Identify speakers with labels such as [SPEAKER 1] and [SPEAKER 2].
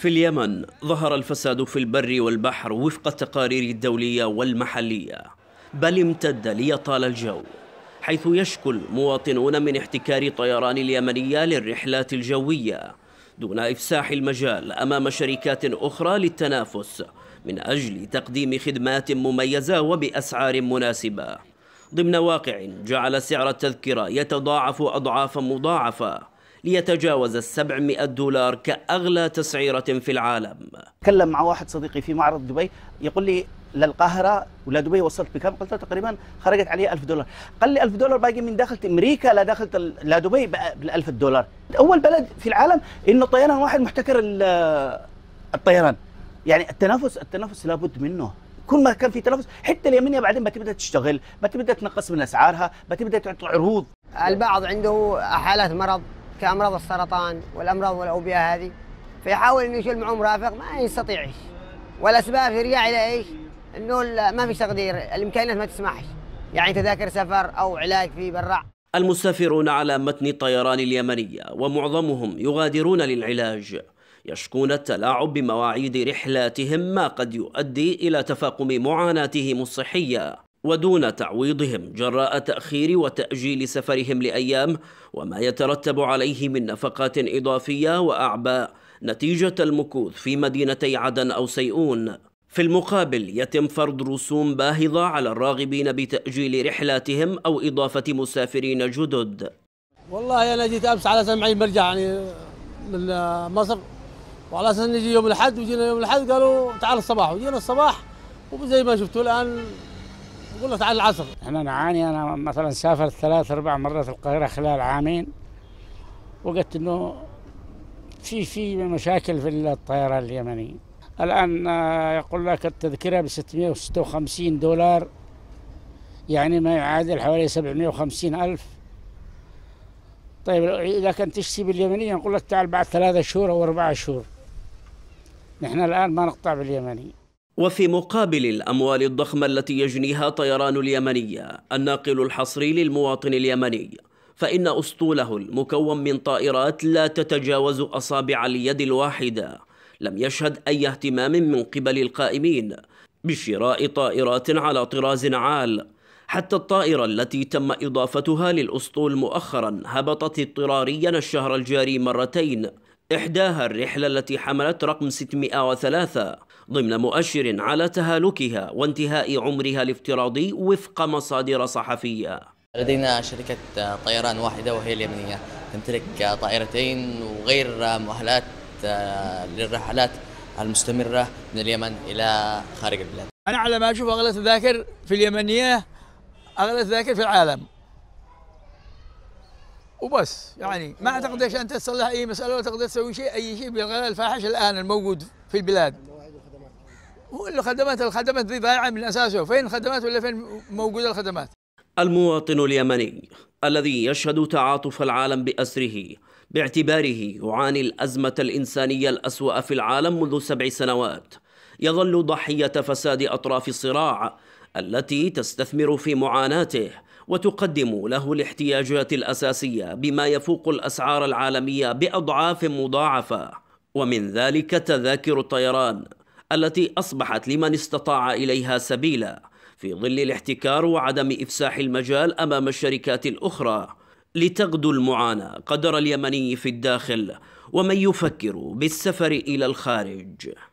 [SPEAKER 1] في اليمن ظهر الفساد في البر والبحر وفق التقارير الدولية والمحلية بل امتد ليطال الجو حيث يشكو المواطنون من احتكار طيران اليمنية للرحلات الجوية دون إفساح المجال أمام شركات أخرى للتنافس من أجل تقديم خدمات مميزة وبأسعار مناسبة ضمن واقع جعل سعر التذكرة يتضاعف أضعافا مضاعفة ليتجاوز 700 دولار كأغلى تسعيرة في العالم
[SPEAKER 2] تكلم مع واحد صديقي في معرض دبي يقول لي للقاهرة ولا دبي وصلت بكم؟ قلت له تقريبا خرجت علي 1000 دولار، قال لي 1000 دولار باقي من داخل امريكا لا داخل لا دبي ب 1000 دولار، اول بلد في العالم انه طيران واحد محتكر الطيران. يعني التنافس التنافس لابد منه كل ما كان في تنافس حتى اليمنيه بعدين بتبدا تشتغل بتبدا تنقص من اسعارها بتبدا
[SPEAKER 1] تعطي عروض البعض عنده حالات مرض كامراض السرطان والامراض والاوبئه هذه فيحاول انه يشيل معه مرافق ما يستطيعش والاسباب يرجع الى ايش؟ انه ما في تقدير الامكانيات ما تسمحش يعني تذاكر سفر او علاج في برا المسافرون على متن الطيران اليمنية ومعظمهم يغادرون للعلاج يشكون التلاعب بمواعيد رحلاتهم ما قد يؤدي إلى تفاقم معاناتهم الصحية ودون تعويضهم جراء تأخير وتأجيل سفرهم لأيام وما يترتب عليه من نفقات إضافية وأعباء نتيجة المكوث في مدينتي عدن أو سيئون في المقابل يتم فرض رسوم باهظة على الراغبين بتأجيل رحلاتهم أو إضافة مسافرين جدد
[SPEAKER 3] والله أنا جيت أمس على سمعي مرجع يعني من مصر وعلى أساس نجي يوم الأحد وجينا يوم الأحد قالوا تعال الصباح وجينا الصباح وزي ما شفتوا الآن نقول تعال العصر احنا نعاني انا مثلا سافرت ثلاث اربع مرات القاهره خلال عامين وقلت انه في في مشاكل في الطيران اليمني الان آه، يقول لك التذكره ب 656 دولار يعني ما يعادل حوالي 750 ألف طيب إذا كنت تشتي باليمني يقول لك تعال بعد ثلاثة شهور أو أربعة شهور نحن الآن ما نقطع باليمني
[SPEAKER 1] وفي مقابل الأموال الضخمة التي يجنيها طيران اليمنية الناقل الحصري للمواطن اليمني فإن أسطوله المكون من طائرات لا تتجاوز أصابع اليد الواحدة لم يشهد أي اهتمام من قبل القائمين بشراء طائرات على طراز عال حتى الطائرة التي تم إضافتها للأسطول مؤخرا هبطت اضطراريا الشهر الجاري مرتين إحداها الرحلة التي حملت رقم 603 ضمن مؤشر على تهالكها وانتهاء عمرها الافتراضي وفق مصادر صحفية لدينا شركة طيران واحدة وهي اليمنية تمتلك طائرتين وغير مؤهلات آه، للرحلات المستمرة من اليمن إلى خارج البلاد
[SPEAKER 3] أنا على ما أشوف أغلى التذاكر في اليمنية أغلى تذاكر في العالم وبس يعني ما تقدرش انت تصلح اي مساله ولا تقدر تسوي شيء اي شيء بالغلاء الفاحش الان الموجود في البلاد هو الخدمات الخدمات دي ضايعه من اساسه فين الخدمات ولا فين موجوده الخدمات
[SPEAKER 1] المواطن اليمني الذي يشهد تعاطف العالم بأسره باعتباره يعاني الأزمة الإنسانية الأسوأ في العالم منذ سبع سنوات يظل ضحية فساد أطراف الصراع التي تستثمر في معاناته وتقدم له الاحتياجات الأساسية بما يفوق الأسعار العالمية بأضعاف مضاعفة ومن ذلك تذاكر الطيران التي أصبحت لمن استطاع إليها سبيلا في ظل الاحتكار وعدم إفساح المجال أمام الشركات الأخرى لتغدو المعاناة قدر اليمني في الداخل ومن يفكر بالسفر إلى الخارج